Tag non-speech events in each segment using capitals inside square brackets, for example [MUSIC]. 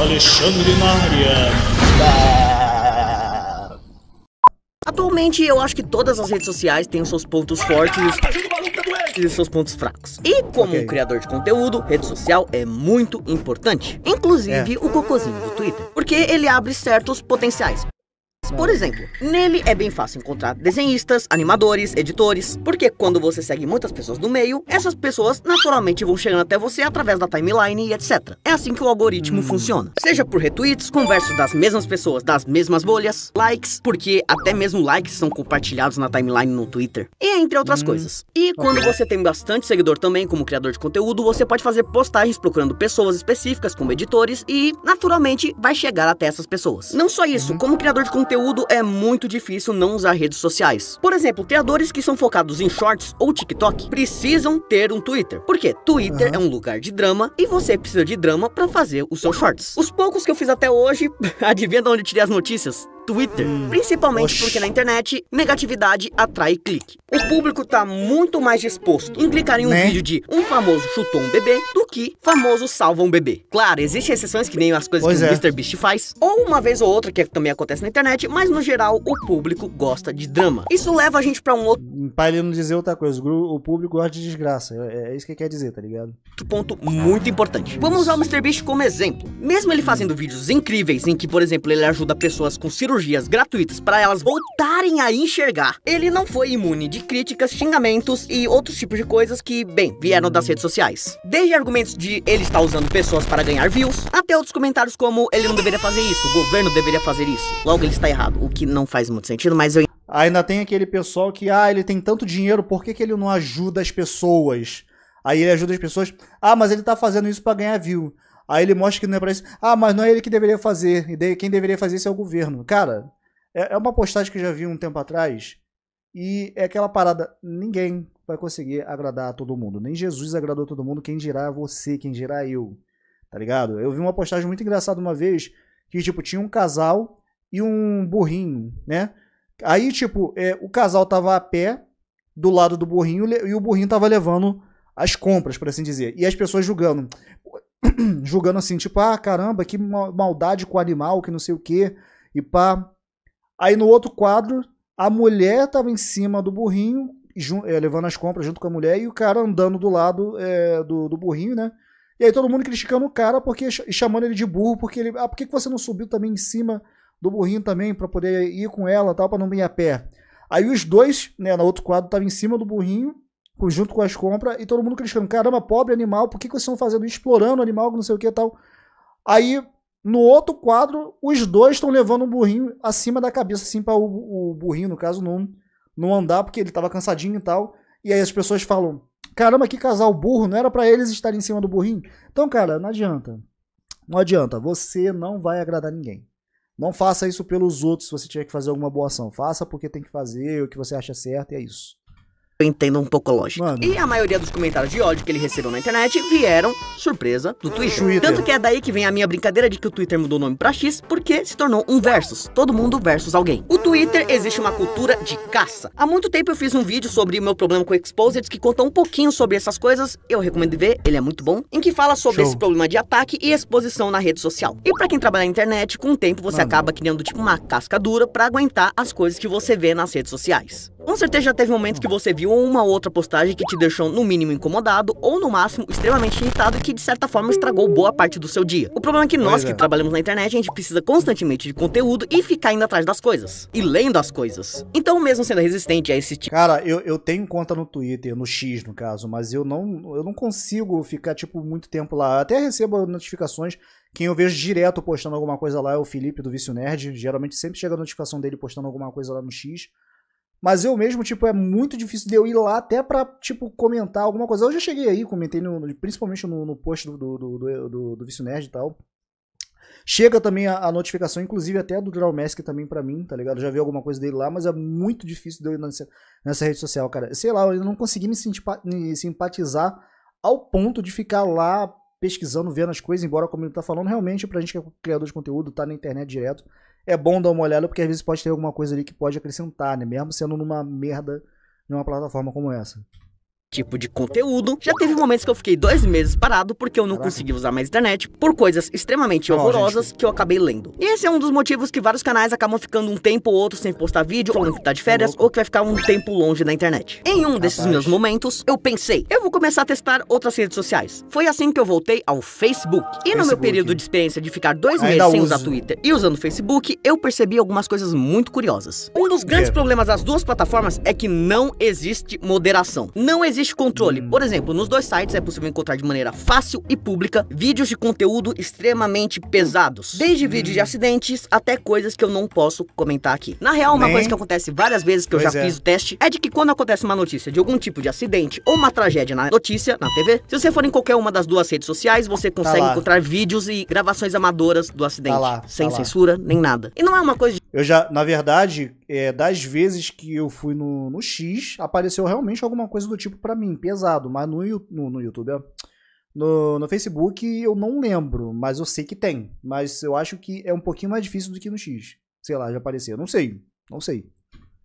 Alexandre Maria. Atualmente, eu acho que todas as redes sociais têm os seus pontos fortes e os seus pontos fracos. E como okay. um criador de conteúdo, rede social é muito importante. Inclusive é. o cocôzinho do Twitter. Porque ele abre certos potenciais. Por exemplo, nele é bem fácil encontrar desenhistas, animadores, editores, porque quando você segue muitas pessoas do meio, essas pessoas naturalmente vão chegando até você através da timeline e etc. É assim que o algoritmo hum. funciona. Seja por retweets, conversas das mesmas pessoas, das mesmas bolhas, likes, porque até mesmo likes são compartilhados na timeline no Twitter, e entre outras hum. coisas. E quando você tem bastante seguidor também como criador de conteúdo, você pode fazer postagens procurando pessoas específicas como editores e, naturalmente, vai chegar até essas pessoas. Não só isso, uhum. como criador de conteúdo conteúdo, é muito difícil não usar redes sociais. Por exemplo, criadores que são focados em shorts ou TikTok precisam ter um Twitter. Porque Twitter uhum. é um lugar de drama e você precisa de drama para fazer os seus shorts. Os poucos que eu fiz até hoje, [LAUGHS] adivinha de onde eu tirei as notícias? Twitter. Principalmente Oxi. porque na internet, negatividade atrai clique. O público tá muito mais disposto em clicar em um né? vídeo de um famoso chutou um bebê do que famoso salva um bebê. Claro, existem exceções que nem as coisas pois que é. o MrBeast faz, ou uma vez ou outra, que também acontece na internet, mas no geral o público gosta de drama. Isso leva a gente para um outro. Pra ele não dizer outra coisa, o público gosta de desgraça. É, é isso que ele quer dizer, tá ligado? Outro ponto muito importante. Vamos usar o MrBeast como exemplo. Mesmo ele fazendo vídeos incríveis em que, por exemplo, ele ajuda pessoas com cirurgia cirurgias gratuitas para elas voltarem a enxergar. Ele não foi imune de críticas, xingamentos e outros tipos de coisas que, bem, vieram das redes sociais. Desde argumentos de ele está usando pessoas para ganhar views, até outros comentários como ele não deveria fazer isso, o governo deveria fazer isso. Logo, ele está errado, o que não faz muito sentido, mas eu Ainda tem aquele pessoal que, ah, ele tem tanto dinheiro, por que, que ele não ajuda as pessoas? Aí ele ajuda as pessoas, ah, mas ele tá fazendo isso para ganhar view. Aí ele mostra que não é pra isso. Ah, mas não é ele que deveria fazer. E quem deveria fazer isso é o governo. Cara, é, é uma postagem que eu já vi um tempo atrás. E é aquela parada, ninguém vai conseguir agradar a todo mundo. Nem Jesus agradou a todo mundo, quem dirá você, quem dirá eu. Tá ligado? Eu vi uma postagem muito engraçada uma vez, que tipo, tinha um casal e um burrinho, né? Aí, tipo, é, o casal tava a pé do lado do burrinho e o burrinho tava levando as compras, por assim dizer. E as pessoas julgando. [CLEARS THROAT] julgando assim, tipo, ah, caramba, que maldade com o animal, que não sei o quê, e pá. Aí no outro quadro, a mulher tava em cima do burrinho, eh, levando as compras junto com a mulher, e o cara andando do lado é, do, do burrinho, né? E aí todo mundo criticando o cara porque chamando ele de burro, porque ele. Ah, por que você não subiu também em cima do burrinho também para poder ir com ela tal, para não vir a pé? Aí os dois, né, no outro quadro, tava em cima do burrinho, junto com as compras, e todo mundo criticando, caramba, pobre animal, por que, que vocês estão fazendo Explorando animal, não sei o que e tal. Aí, no outro quadro, os dois estão levando um burrinho acima da cabeça, assim, para o, o, burrinho, no caso, não, não andar, porque ele estava cansadinho e tal. E aí as pessoas falam, caramba, que casal burro, não era para eles estarem em cima do burrinho? Então, cara, não adianta. Não adianta, você não vai agradar ninguém. Não faça isso pelos outros se você tiver que fazer alguma boa ação. Faça porque tem que fazer, o que você acha certo e é isso eu entendo um pouco lógico. Mano. E a maioria dos comentários de ódio que ele recebeu na internet vieram, surpresa, do hum. Twitter. Twitter. Tanto que é daí que vem a minha brincadeira de que o Twitter mudou o nome pra X porque se tornou um versus. Todo mundo versus alguém. O Twitter existe uma cultura de caça. Há muito tempo eu fiz um vídeo sobre o meu problema com exposeds que conta um pouquinho sobre essas coisas. Eu recomendo ver, ele é muito bom. Em que fala sobre Show. esse problema de ataque e exposição na rede social. E para quem trabalha na internet, com o tempo você Mano. acaba criando tipo uma casca dura para aguentar as coisas que você vê nas redes sociais. Com certeza já teve momentos que você viu viu uma outra postagem que te deixou no mínimo incomodado ou no máximo extremamente irritado e que de certa forma estragou boa parte do seu dia. O problema é que nós é. que trabalhamos na internet, a gente precisa constantemente de conteúdo e ficar indo atrás das coisas e lendo as coisas. Então, mesmo sendo resistente a esse tipo. Cara, eu, eu tenho conta no Twitter, no X no caso, mas eu não, eu não consigo ficar, tipo, muito tempo lá. Até recebo notificações quem eu vejo direto postando alguma coisa lá é o Felipe do Vício Nerd. Geralmente sempre chega a notificação dele postando alguma coisa lá no X. Mas eu mesmo, tipo, é muito difícil de eu ir lá até pra, tipo, comentar alguma coisa. Eu já cheguei aí, comentei no, principalmente no, no post do, do, do, do, do Vício Nerd e tal. Chega também a, a, notificação, inclusive até do Draw Mask também para mim, tá ligado? já vi alguma coisa dele lá, mas é muito difícil de eu ir nessa, nessa rede social, cara. Sei lá, eu não consegui me, me simpatizar ao ponto de ficar lá pesquisando, vendo as coisas, embora como ele tá falando, realmente pra gente que é criador de conteúdo, tá na internet direto, é bom dar uma olhada, porque às vezes pode ter alguma coisa ali que pode acrescentar, né? Mesmo sendo numa merda numa plataforma como essa tipo de conteúdo. Já teve momentos que eu fiquei dois meses parado porque eu não conseguia consegui usar mais internet por coisas extremamente horrorosas que eu acabei lendo. E esse é um dos motivos que vários canais acabam ficando um tempo ou outro sem postar vídeo, falando que tá de férias ou que vai ficar um tempo longe da internet. Em um desses meus momentos, eu pensei, eu vou começar a testar outras redes sociais. Foi assim que eu voltei ao Facebook. E no meu período de experiência de ficar dois meses sem usar Twitter e usando Facebook, eu percebi algumas coisas muito curiosas. Um dos grandes problemas das duas plataformas é que não existe moderação. Não existe existe controle. Por hum. exemplo, nos dois sites é possível encontrar de maneira fácil e pública vídeos de conteúdo extremamente pesados, desde vídeos de hum. acidentes até coisas que eu não posso comentar aqui. Na real, uma Nem. coisa que acontece várias vezes que eu pois já é. fiz o teste é de que quando acontece uma notícia de algum tipo de acidente ou uma tragédia na notícia, na TV, se você for em qualquer uma das duas redes sociais, você tá consegue tá encontrar vídeos e gravações amadoras do acidente, tá lá, tá sem tá censura nem nada. E não é uma coisa de... Eu já, na verdade, é, das vezes que eu fui no, no X, apareceu realmente alguma coisa do tipo para mim, pesado, mas no, no, no YouTube, no, no Facebook eu não lembro, mas eu sei que tem. Mas eu acho que é um pouquinho mais difícil do que no X. Sei lá, já apareceu. Não sei, não sei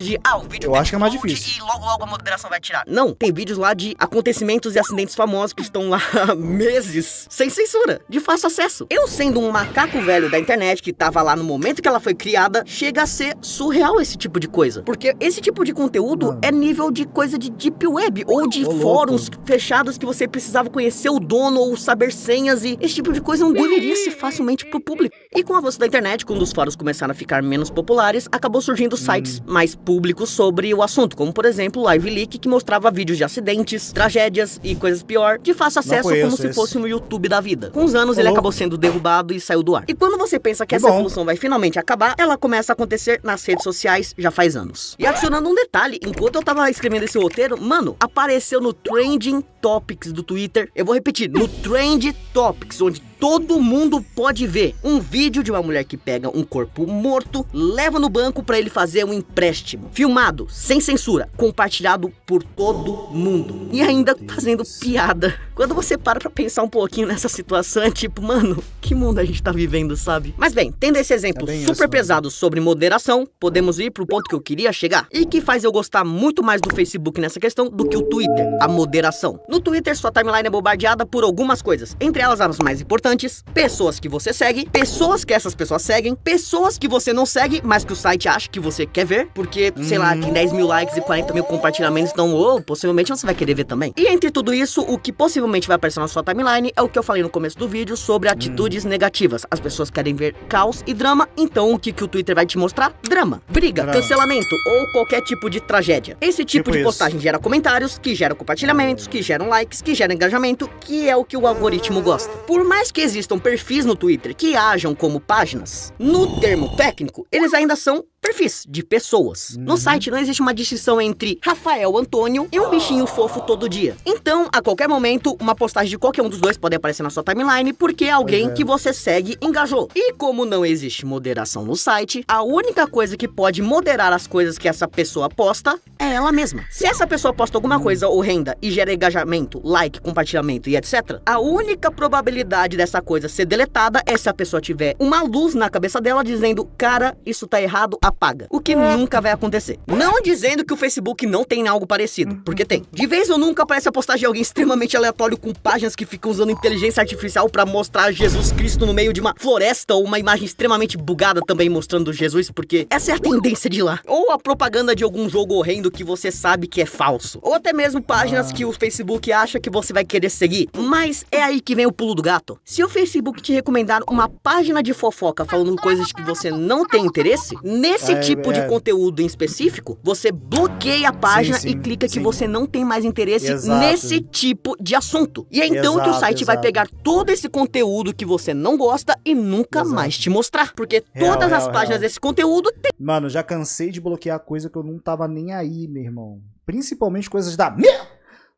de ah, o vídeo Eu acho que é mais difícil. E logo logo a moderação vai tirar. Não, tem vídeos lá de acontecimentos e acidentes famosos que estão lá há [LAUGHS] meses sem censura, de fácil acesso. Eu sendo um macaco velho da internet que tava lá no momento que ela foi criada, chega a ser surreal esse tipo de coisa, porque esse tipo de conteúdo Mano. é nível de coisa de deep web ou de Ô, fóruns louco. fechados que você precisava conhecer o dono ou saber senhas e esse tipo de coisa não deveria ser facilmente pro público. E com a avanço da internet, quando os fóruns começaram a ficar menos populares, acabou surgindo sites hum. mais públicos público sobre o assunto, como por exemplo Live Leak, que mostrava vídeos de acidentes, tragédias e coisas pior, de fácil acesso como se fosse um YouTube da vida. Com os anos, ele acabou sendo derrubado e saiu do ar. E quando você pensa que, que essa evolução vai finalmente acabar, ela começa a acontecer nas redes sociais já faz anos. E adicionando um detalhe, enquanto eu tava escrevendo esse roteiro, mano, apareceu no Trending Topics do Twitter. Eu vou repetir, no Trend Topics, onde todo mundo pode ver. Um vídeo de uma mulher que pega um corpo morto, leva no banco para ele fazer um empréstimo. Filmado, sem censura, compartilhado por todo mundo. E ainda fazendo piada. Quando você para pra pensar um pouquinho nessa situação, é tipo, mano, que mundo a gente tá vivendo, sabe? Mas bem, tendo esse exemplo é super isso, né? pesado mano. sobre moderação, podemos ir pro ponto que eu queria chegar. E que faz eu gostar muito mais do Facebook nessa questão do que o Twitter, a moderação. No Twitter, sua timeline é bombardeada por algumas coisas, entre elas as mais importantes pessoas que você segue, pessoas que essas pessoas seguem, pessoas que você não segue, mas que o site acha que você quer ver, porque, sei lá, tem 10 mil likes e 40 mil compartilhamentos, então, ou oh, possivelmente você vai querer ver também. E entre tudo isso, o que possivelmente vai aparecer na sua timeline é o que eu falei no começo do vídeo sobre atitudes negativas. As pessoas querem ver caos e drama, então o que, que o Twitter vai te mostrar? Drama, briga, drama. cancelamento ou qualquer tipo de tragédia. Esse tipo, tipo de postagem isso. gera comentários, que gera compartilhamentos, que gera likes, que gera engajamento, que é o que o algoritmo gosta. Por mais que existam perfis no Twitter que ajam como páginas, no termo técnico, eles ainda são perfis de pessoas. No uhum. site não existe uma distinção entre Rafael Antônio e um bichinho fofo todo dia. Então, a qualquer momento, uma postagem de qualquer um dos dois pode aparecer na sua timeline porque é alguém é. que você segue engajou. E como não existe moderação no site, a única coisa que pode moderar as coisas que essa pessoa posta é ela mesma. Se essa pessoa posta alguma uhum. coisa horrenda e gera engajamento, like, compartilhamento e etc, a única probabilidade dessa essa coisa ser deletada é se a pessoa tiver uma luz na cabeça dela dizendo, cara, isso tá errado, apaga. O que é. nunca vai acontecer. Não dizendo que o Facebook não tem algo parecido, uhum. porque tem. De vez ou nunca aparece a postagem de alguém extremamente aleatório com páginas que ficam usando inteligência artificial para mostrar Jesus Cristo no meio de uma floresta ou uma imagem extremamente bugada também mostrando Jesus, porque essa é a tendência de lá. Ou a propaganda de algum jogo horrendo que você sabe que é falso. Ou até mesmo páginas ah. que o Facebook acha que você vai querer seguir. Mas é aí que vem o pulo do gato. Se se o Facebook te recomendar uma página de fofoca falando coisas que você não tem interesse, nesse é, tipo é. de conteúdo em específico, você bloqueia a página sim, sim, e clica sim. que você não tem mais interesse exato. nesse tipo de assunto. E é então exato, que o site exato. vai pegar todo esse conteúdo que você não gosta e nunca mais te mostrar. Porque real, todas real, as páginas real. desse conteúdo tem. Mano, já cansei de bloquear coisa que eu não tava nem aí, meu irmão. Principalmente coisas da minha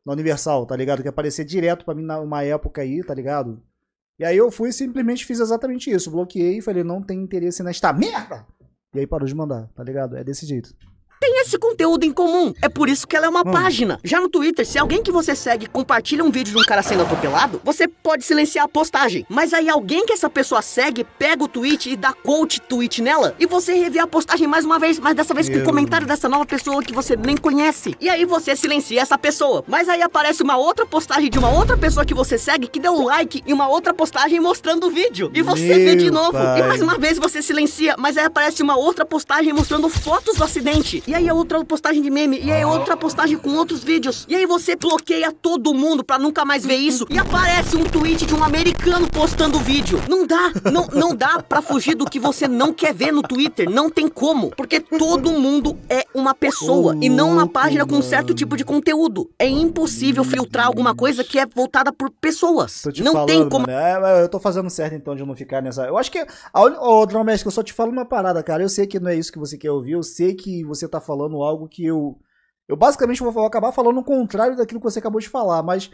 na Universal, tá ligado? Que aparecia direto para mim numa época aí, tá ligado? E aí eu fui e simplesmente fiz exatamente isso. Bloqueei e falei, não tem interesse nesta merda! E aí parou de mandar, tá ligado? É desse jeito tem esse conteúdo em comum. É por isso que ela é uma hum. página. Já no Twitter, se alguém que você segue compartilha um vídeo de um cara sendo atropelado, você pode silenciar a postagem. Mas aí alguém que essa pessoa segue pega o tweet e dá quote tweet nela e você revê a postagem mais uma vez, mas dessa vez com o comentário dessa nova pessoa que você nem conhece. E aí você silencia essa pessoa. Mas aí aparece uma outra postagem de uma outra pessoa que você segue que deu um like e uma outra postagem mostrando o vídeo. E você Meu vê de novo. Pai. E mais uma vez você silencia, mas aí aparece uma outra postagem mostrando fotos do acidente e aí é outra postagem de meme, e aí é ah. outra postagem com outros vídeos. E aí você bloqueia todo mundo pra nunca mais ver isso. E aparece um tweet de um americano postando vídeo. Não dá, não, não dá pra fugir do que você não quer ver no Twitter. Não tem como. Porque todo mundo é uma pessoa e não uma página com um certo tipo de conteúdo. É impossível filtrar alguma coisa que é voltada por pessoas. Tô te não falando, tem como. Mano, é, eu tô fazendo certo então de não ficar nessa. Eu acho que. Ô, oh, Dromestre, eu só te falo uma parada, cara. Eu sei que não é isso que você quer ouvir. Eu sei que você tá tá falando algo que eu. Eu basicamente vou acabar falando o contrário daquilo que você acabou de falar, mas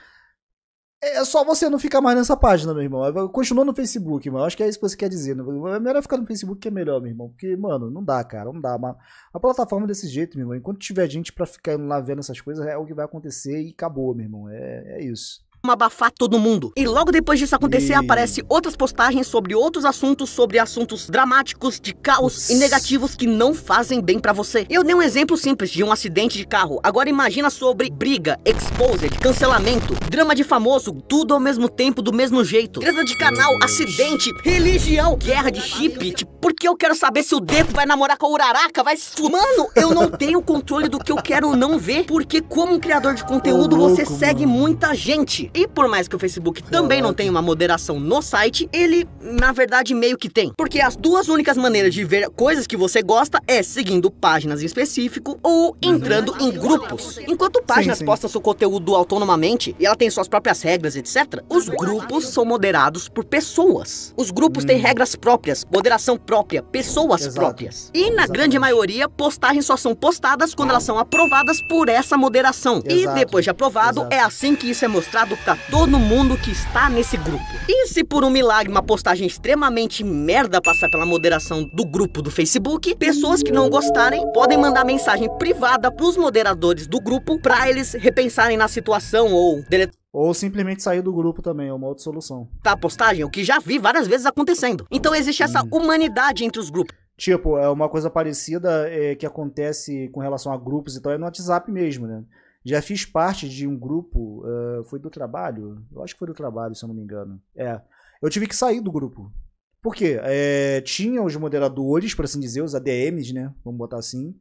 é, é só você não ficar mais nessa página, meu irmão. Continua no Facebook, mano. Acho que é isso que você quer dizer. Né? É melhor ficar no Facebook que é melhor, meu irmão. Porque, mano, não dá, cara. Não dá. Mas a plataforma desse jeito, meu irmão. Enquanto tiver gente pra ficar lá vendo essas coisas, é o que vai acontecer e acabou, meu irmão. É, é isso abafar todo mundo. E logo depois disso acontecer, e... aparece outras postagens sobre outros assuntos, sobre assuntos dramáticos, de caos Ups. e negativos que não fazem bem para você. Eu dei um exemplo simples de um acidente de carro. Agora imagina sobre briga, exposed, cancelamento, drama de famoso, tudo ao mesmo tempo, do mesmo jeito. Treta de canal, acidente, religião, guerra de chip. Tipo, porque eu quero saber se o Deco vai namorar com a Uraraca, vai... Mano, eu não tenho controle do que eu quero não ver, porque como um criador de conteúdo, louco, você segue mano. muita gente. E por mais que o Facebook também não tenha uma moderação no site, ele na verdade meio que tem. Porque as duas únicas maneiras de ver coisas que você gosta é seguindo páginas em específico ou entrando em grupos. Enquanto páginas sim, sim. postam seu conteúdo autonomamente e ela tem suas próprias regras, etc., os grupos são moderados por pessoas. Os grupos hum. têm regras próprias, moderação própria, pessoas Exato. próprias. E na Exatamente. grande maioria, postagens só são postadas quando elas são aprovadas por essa moderação. Exato. E depois de aprovado, Exato. é assim que isso é mostrado a todo mundo que está nesse grupo. E se por um milagre uma postagem extremamente merda passar pela moderação do grupo do Facebook, pessoas que não gostarem podem mandar mensagem privada para os moderadores do grupo para eles repensarem na situação ou deletar ou simplesmente sair do grupo também, é uma outra solução. Tá, postagem, o que já vi várias vezes acontecendo. Então existe essa uhum. humanidade entre os grupos. Tipo, é uma coisa parecida é, que acontece com relação a grupos e tal, é no WhatsApp mesmo, né? Já fiz parte de um grupo, uh, foi do trabalho? Eu acho que foi do trabalho, se eu não me engano. É. Eu tive que sair do grupo. Por quê? É, tinha os moderadores, por assim dizer, os ADMs, né? Vamos botar assim.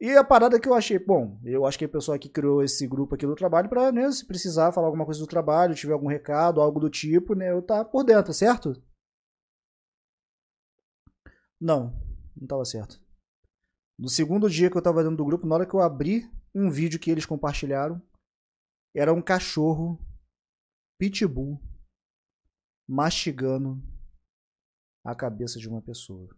E a parada que eu achei, bom, eu acho que a pessoa que criou esse grupo aqui do trabalho para, né, se precisar falar alguma coisa do trabalho, tiver algum recado, algo do tipo, né, eu tá por dentro, certo? Não, não tava certo. No segundo dia que eu tava dentro do grupo, na hora que eu abri um vídeo que eles compartilharam. Era um cachorro pitbull mastigando a cabeça de uma pessoa.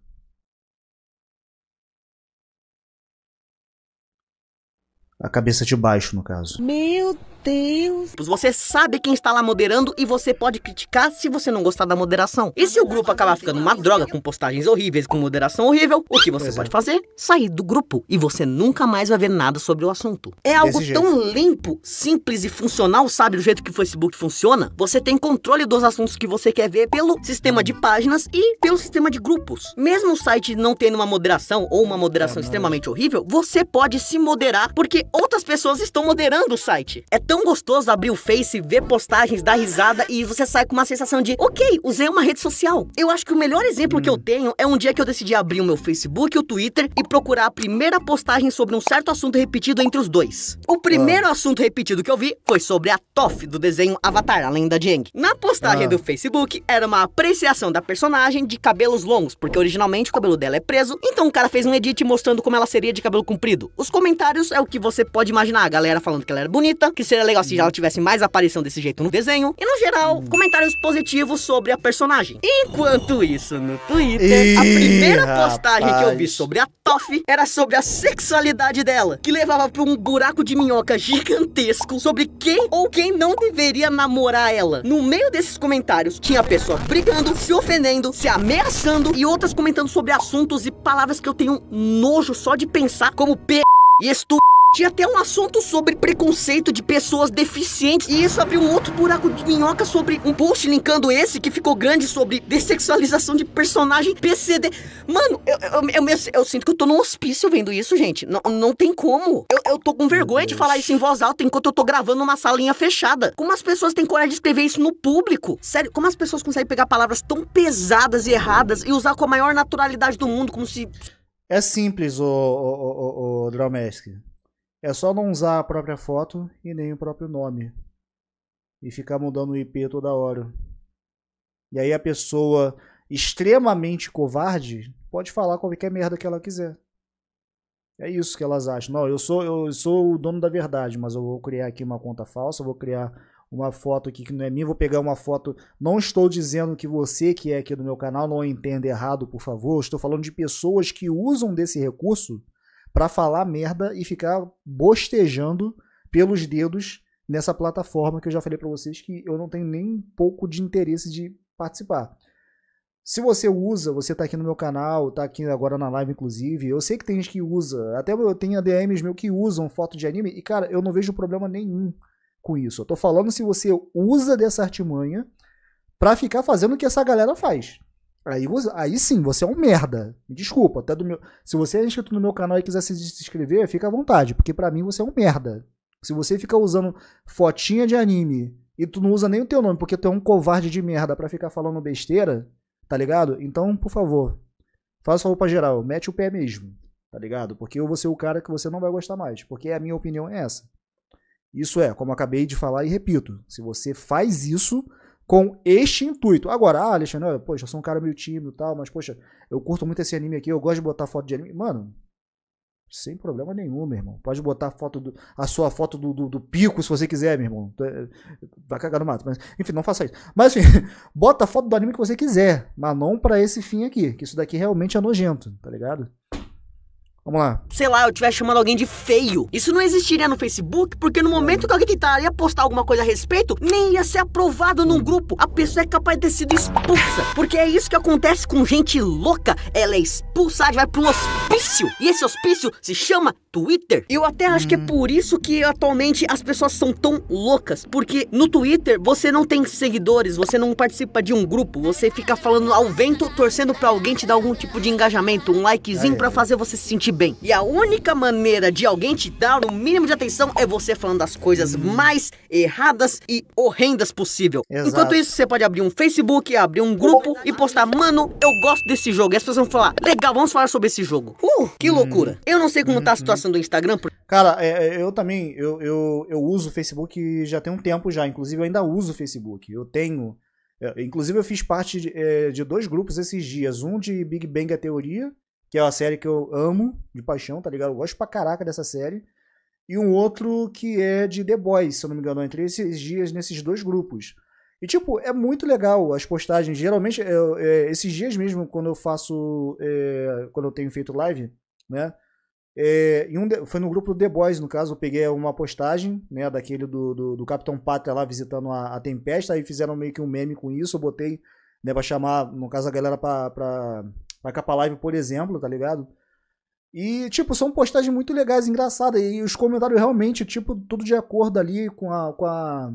A cabeça de baixo, no caso. Meu Deus. Você sabe quem está lá moderando e você pode criticar se você não gostar da moderação. E se o grupo acabar ficando uma droga com postagens horríveis, com moderação horrível, o que você pois é. pode é. fazer? Sair do grupo e você nunca mais vai ver nada sobre o assunto. É algo Desse tão jeito. limpo, simples e funcional, sabe? Do jeito que o Facebook funciona. Você tem controle dos assuntos que você quer ver pelo sistema de páginas e pelo sistema de grupos. Mesmo o site não tendo uma moderação ou uma moderação é extremamente horrível, você pode se moderar porque outras pessoas estão moderando o site. É tão tão gostoso abrir o Face, ver postagens, dar risada e você sai com uma sensação de, ok, usei uma rede social. Eu acho que o melhor exemplo hum. que eu tenho é um dia que eu decidi abrir o meu Facebook e o Twitter e procurar a primeira postagem sobre um certo assunto repetido entre os dois. O primeiro ah. assunto repetido que eu vi foi sobre a Toff do desenho Avatar, a lenda de Aang. Na postagem ah. do Facebook, era uma apreciação da personagem de cabelos longos, porque originalmente o cabelo dela é preso, então o cara fez um edit mostrando como ela seria de cabelo comprido. Os comentários é o que você pode imaginar, a galera falando que ela era bonita, que seria seria legal se ela uhum. tivesse mais aparição desse jeito no desenho. E, no geral, uhum. comentários positivos sobre a personagem. Enquanto isso, no Twitter, a primeira postagem que eu vi sobre a Toff era sobre a sexualidade dela, que levava pra um buraco de minhoca gigantesco sobre quem ou quem não deveria namorar ela. No meio desses comentários, tinha pessoas brigando, se ofendendo, se ameaçando e outras comentando sobre assuntos e palavras que eu tenho nojo só de pensar, como p e estúpido. Tinha até um assunto sobre preconceito de pessoas deficientes. E isso abriu um outro buraco de minhoca sobre um post linkando esse que ficou grande sobre dessexualização de personagem PCD. Mano, eu, eu, eu, eu sinto que eu tô num hospício vendo isso, gente. Não, não tem como. Eu, eu tô com vergonha de falar isso em voz alta enquanto eu tô gravando numa salinha fechada. Como as pessoas têm coragem de escrever isso no público? Sério, como as pessoas conseguem pegar palavras tão pesadas e erradas e usar com a maior naturalidade do mundo, como se. É simples, o, o, o, o é só não usar a própria foto e nem o próprio nome. E ficar mudando o IP toda hora. E aí a pessoa extremamente covarde pode falar qualquer merda que ela quiser. É isso que elas acham. Não, eu sou, eu sou o dono da verdade, mas eu vou criar aqui uma conta falsa, vou criar uma foto aqui que não é minha, vou pegar uma foto. Não estou dizendo que você que é aqui do meu canal não entenda errado, por favor. estou falando de pessoas que usam desse recurso para falar merda e ficar bostejando pelos dedos nessa plataforma que eu já falei para vocês que eu não tenho nem um pouco de interesse de participar. Se você usa, você está aqui no meu canal, está aqui agora na live, inclusive. Eu sei que tem gente que usa. Até eu tenho ADMs meu que usam foto de anime. E, cara, eu não vejo problema nenhum com isso. Eu tô falando se você usa dessa artimanha para ficar fazendo o que essa galera faz. Aí, você, aí sim, você é um merda. Me desculpa, até do meu. Se você é inscrito no meu canal e quiser se inscrever, fica à vontade, porque para mim você é um merda. Se você fica usando fotinha de anime e tu não usa nem o teu nome, porque tu é um covarde de merda para ficar falando besteira, tá ligado? Então, por favor, faça favor pra geral, mete o pé mesmo, tá ligado? Porque eu vou ser o cara que você não vai gostar mais, porque a minha opinião é essa. Isso é, como acabei de falar e repito, se você faz isso, com este intuito. Agora, ah, Alexandre, poxa, eu sou um cara meio tímido e tal, mas poxa, eu curto muito esse anime aqui, eu gosto de botar foto de anime. Mano, sem problema nenhum, meu irmão. Pode botar a, foto do, a sua foto do, do, do, pico se você quiser, meu irmão. É, vai cagar no mato. Mas, enfim, não faça isso. Mas enfim, [LAUGHS] bota a foto do anime que você quiser. Mas não pra esse fim aqui. Que isso daqui realmente é nojento, tá ligado? Vamos lá. Sei lá, eu estiver chamando alguém de feio. Isso não existiria no Facebook, porque no momento que alguém tentaria postar alguma coisa a respeito, nem ia ser aprovado num grupo. A pessoa é capaz de ter sido expulsa. Porque é isso que acontece com gente louca. Ela é expulsada e vai pro um hospício. E esse hospício se chama Twitter. Eu até acho que é por isso que atualmente as pessoas são tão loucas. Porque no Twitter você não tem seguidores, você não participa de um grupo, você fica falando ao vento, torcendo para alguém te dar algum tipo de engajamento, um likezinho pra para fazer você se sentir bem. E a única maneira de alguém te dar o mínimo de atenção é você falando as coisas uhum. mais erradas e horrendas possível. Exato. Enquanto isso, você pode abrir um Facebook, abrir um grupo e postar, mano, eu gosto desse jogo. E as pessoas vão falar, legal, vamos falar sobre esse jogo. Uh, que uhum. loucura. Eu não sei como tá a uhum. situação do Instagram. Cara, é, é, eu também, eu, eu, eu uso o Facebook já tem um tempo já. Inclusive, eu ainda uso o Facebook. Eu tenho... É, inclusive, eu fiz parte de, é, de, dois grupos esses dias. Um de Big Bang a Teoria que é uma série que eu amo de paixão, tá ligado? Eu gosto pra caraca dessa série. E um outro que é de The Boys, se eu não me engano. Eu entrei esses dias nesses dois grupos. E, tipo, é muito legal as postagens. Geralmente, eu, é, é, esses dias mesmo, quando eu faço. É, quando eu tenho feito live, né? É, em um, foi no grupo do The Boys, no caso, eu peguei uma postagem, né, daquele do, do, do Capitão Pátria lá visitando a, a Tempesta, aí fizeram meio que um meme com isso, eu botei, né, pra chamar, no caso, a galera pra, pra a Capa Live, por exemplo, tá ligado? E, tipo, são postagens muito legais, engraçadas. E os comentários realmente, tipo, tudo de acordo ali com a, com a,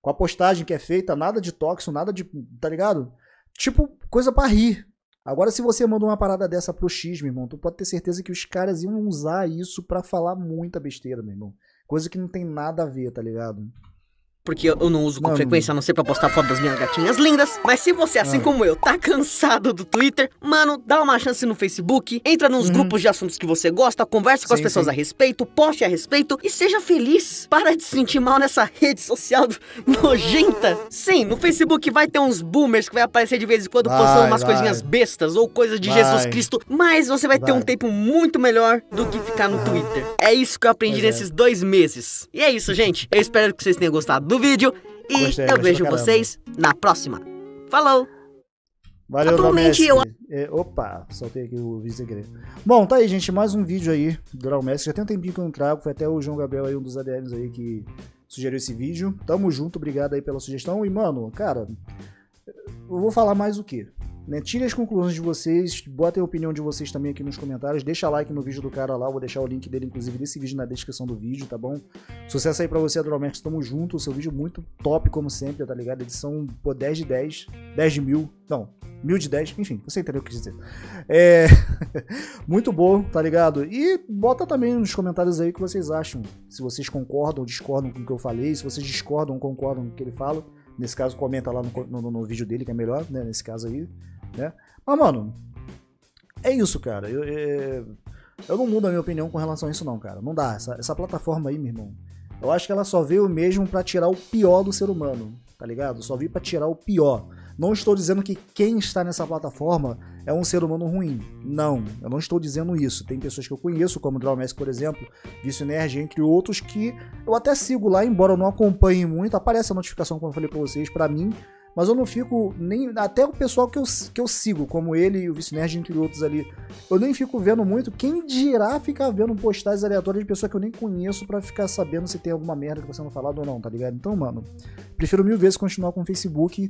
com a postagem que é feita. Nada de tóxico, nada de. tá ligado? Tipo, coisa para rir. Agora, se você manda uma parada dessa pro X, meu irmão, tu pode ter certeza que os caras iam usar isso para falar muita besteira, meu irmão. Coisa que não tem nada a ver, tá ligado? porque eu não uso com Mano. frequência, a não ser pra postar foto das minhas gatinhas lindas. Mas se você, assim ah. como eu, tá cansado do Twitter, mano, dá uma chance no Facebook, entra nos uhum. grupos de assuntos que você gosta, converse sim, com as pessoas sim. a respeito, poste a respeito e seja feliz. Para de se sentir mal nessa [LAUGHS] rede social nojenta. Sim, no Facebook vai ter uns boomers que vai aparecer de vez em quando vai, postando umas vai. coisinhas bestas ou coisas de vai. Jesus Cristo, mas você vai, ter um tempo muito melhor do que ficar no ah. Twitter. É isso que eu aprendi pois é. nesses é. dois meses. E é isso, gente. Eu espero que vocês tenham gostado do vídeo. E gostei, eu vejo vocês na próxima. Falou! Valeu, Atualmente eu... É, opa, soltei aqui o vídeo segredo Bom, tá aí, gente. Mais um vídeo aí do Draw Mestre. Já tem um tempinho que eu não trago Foi até o João Gabriel aí, um dos ADMs aí que sugeriu esse vídeo. Tamo junto, obrigado aí pela sugestão. E, mano, cara, eu vou falar mais o que? Né? Tire as conclusões de vocês, botem a opinião de vocês também aqui nos comentários, deixa like no vídeo do cara lá, vou deixar o link dele, inclusive, desse vídeo na descrição do vídeo, tá bom? Sucesso aí pra você, Adromax, tamo junto, seu vídeo muito top, como sempre, tá ligado? Edição, pô, 10 de 10, 10 de mil, não, mil de 10, enfim, você entendeu o que dizer. É, [LAUGHS] muito bom, tá ligado? E bota também nos comentários aí o que vocês acham, se vocês concordam, discordam com o que eu falei, se vocês discordam, concordam com o que ele fala, Nesse caso, comenta lá no, no, no, vídeo dele, que é melhor, né? Nesse caso aí né? Mas, mano, é isso, cara. Eu, é, eu, não mudo a minha opinião com relação a isso, não, cara. Não dá. Essa, essa plataforma aí, meu irmão, eu acho que ela só veio mesmo para tirar o pior do ser humano, tá ligado? Só veio pra tirar o pior. Não estou dizendo que quem está nessa plataforma é um ser humano ruim. Não, eu não estou dizendo isso. Tem pessoas que eu conheço, como o por exemplo, Vício Nerd, entre outros, que eu até sigo lá, embora eu não acompanhe muito. Aparece a notificação, como eu falei pra vocês, para mim, mas eu não fico nem. Até o pessoal que eu, que eu sigo, como ele e o Vice Nerd, entre outros ali, eu nem fico vendo muito. Quem dirá ficar vendo postagens aleatórias de pessoa que eu nem conheço para ficar sabendo se tem alguma merda que você tá não falado ou não, tá ligado? Então, mano, prefiro mil vezes continuar com o Facebook,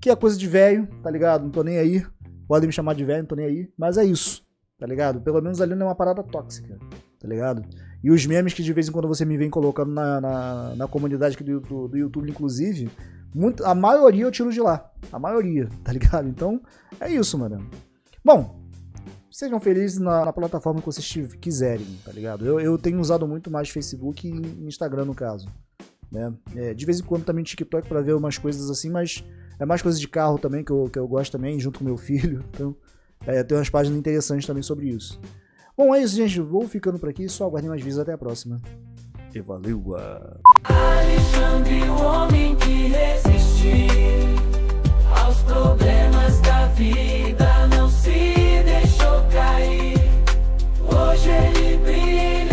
que é coisa de velho, tá ligado? Não tô nem aí. Podem me chamar de velho, não tô nem aí. Mas é isso, tá ligado? Pelo menos ali não é uma parada tóxica, tá ligado? E os memes que de vez em quando você me vem colocando na, na, na comunidade do, do, do YouTube, inclusive, muito, a maioria eu tiro de lá. A maioria, tá ligado? Então, é isso, mano. Bom, sejam felizes na, na plataforma que vocês quiserem, tá ligado? Eu, eu tenho usado muito mais Facebook e Instagram, no caso. Né? É, de vez em quando também TikTok para ver umas coisas assim, mas é mais coisa de carro também, que eu, que eu gosto também, junto com meu filho. [LAUGHS] Então, é, tem umas páginas interessantes também sobre isso. Bom, é isso, gente. Vou ficando por aqui. Só aguardem mais vídeos. Até a próxima. E valeu! A... Ah. Alexandre, o homem que resistiu aos problemas da vida, não se deixou cair. Hoje ele brilha.